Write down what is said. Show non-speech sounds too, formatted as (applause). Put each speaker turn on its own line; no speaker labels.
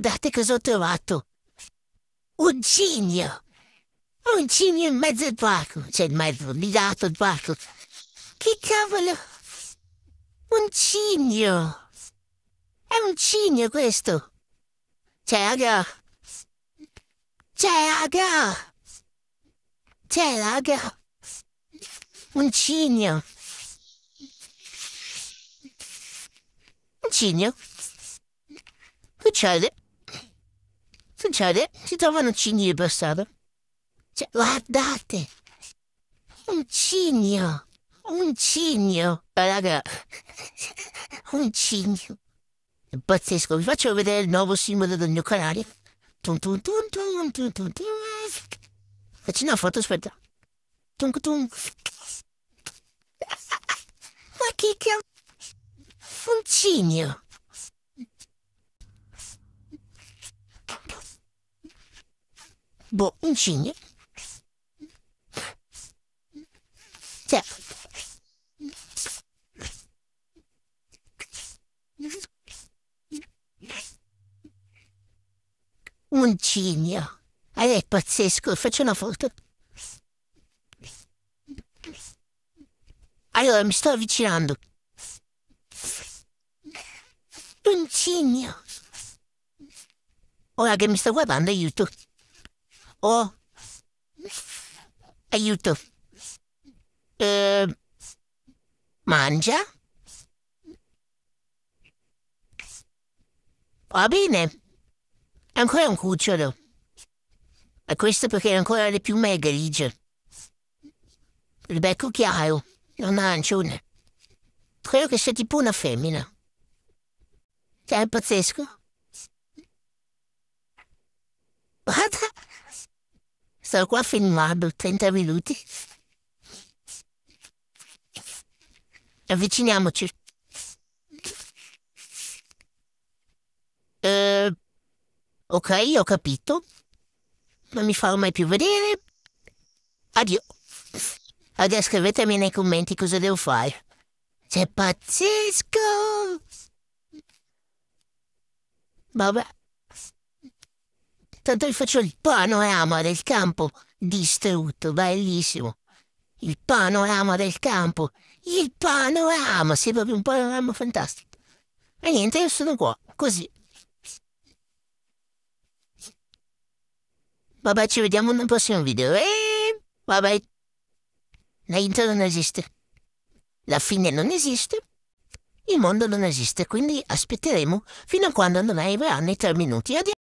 Guardate cosa ho trovato. Un cigno. Un cigno in mezzo al parco. C'è cioè, il mezzo, di lato al parco. Che cavolo. Un cigno. È un cigno questo. C'è raga. Cioè, raga. Cioè, raga. Un cigno. Un cigno. Succede. Succede, si trovano cigni di passato. Cioè, guardate! Un cigno! Un cigno! Raga, (laughs) un cigno! È pazzesco, vi faccio vedere il nuovo simbolo del mio canale. Tun tun tun tun tun tun tun. Facci una foto, aspetta. Tun tun. (laughs) Ma che cavolo... Un cigno! Boh, insigne. Cioè... Un cigno. è pazzesco, faccio una foto. Allora, mi sto avvicinando. Un cigno. Ora che mi sto guardando, aiuto. Oh, aiuto. Eh, mangia? Va bene. Ancora un cucciolo. Ma questo perché è ancora le piume grigie. Il becco chiaro, non ha ancione. Credo che sia tipo una femmina. Cioè, è pazzesco. Guarda! Sono qua filmando 30 minuti. Avviciniamoci. Eh, ok, ho capito. Non mi farò mai più vedere. Addio. Adesso scrivetemi nei commenti cosa devo fare. C'è pazzesco! Vabbè. Tanto io faccio il panorama del campo distrutto, bellissimo. Il panorama del campo. Il panorama, sei proprio un panorama fantastico. E niente, io sono qua, così. Vabbè, ci vediamo nel prossimo video. E... Vabbè. L'intro non esiste. La fine non esiste. Il mondo non esiste, quindi aspetteremo fino a quando non arriveranno i tre minuti. Addio.